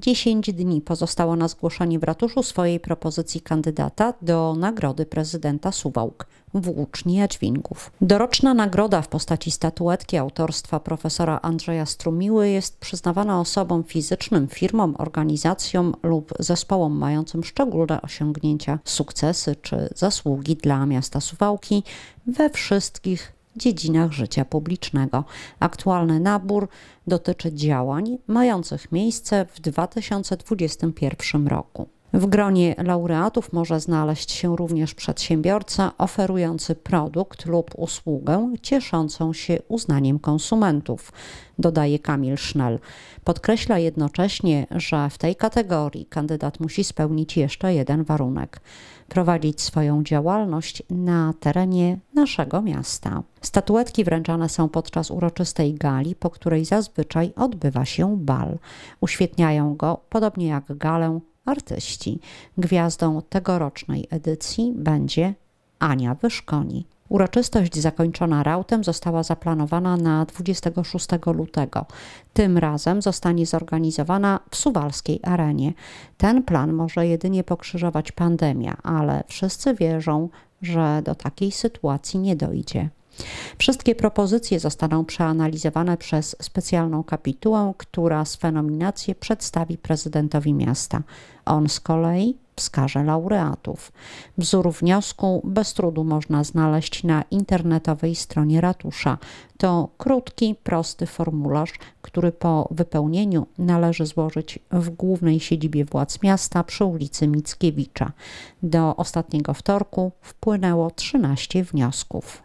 10 dni pozostało na zgłoszenie w ratuszu swojej propozycji kandydata do Nagrody Prezydenta Suwałk, włóczni Jadźwingów. Doroczna nagroda w postaci statuetki autorstwa profesora Andrzeja Strumiły jest przyznawana osobom fizycznym, firmom, organizacjom lub zespołom mającym szczególne osiągnięcia, sukcesy czy zasługi dla miasta Suwałki we wszystkich dziedzinach życia publicznego. Aktualny nabór dotyczy działań mających miejsce w 2021 roku. W gronie laureatów może znaleźć się również przedsiębiorca oferujący produkt lub usługę cieszącą się uznaniem konsumentów, dodaje Kamil Sznel. Podkreśla jednocześnie, że w tej kategorii kandydat musi spełnić jeszcze jeden warunek prowadzić swoją działalność na terenie naszego miasta. Statuetki wręczane są podczas uroczystej gali, po której zazwyczaj odbywa się bal. Uświetniają go, podobnie jak galę, artyści. Gwiazdą tegorocznej edycji będzie Ania Wyszkoni. Uroczystość zakończona rautem została zaplanowana na 26 lutego. Tym razem zostanie zorganizowana w Suwalskiej Arenie. Ten plan może jedynie pokrzyżować pandemia, ale wszyscy wierzą, że do takiej sytuacji nie dojdzie. Wszystkie propozycje zostaną przeanalizowane przez specjalną kapitułę, która swe nominacje przedstawi prezydentowi miasta. On z kolei wskaże laureatów. Wzór wniosku bez trudu można znaleźć na internetowej stronie ratusza. To krótki, prosty formularz, który po wypełnieniu należy złożyć w głównej siedzibie władz miasta przy ulicy Mickiewicza. Do ostatniego wtorku wpłynęło 13 wniosków.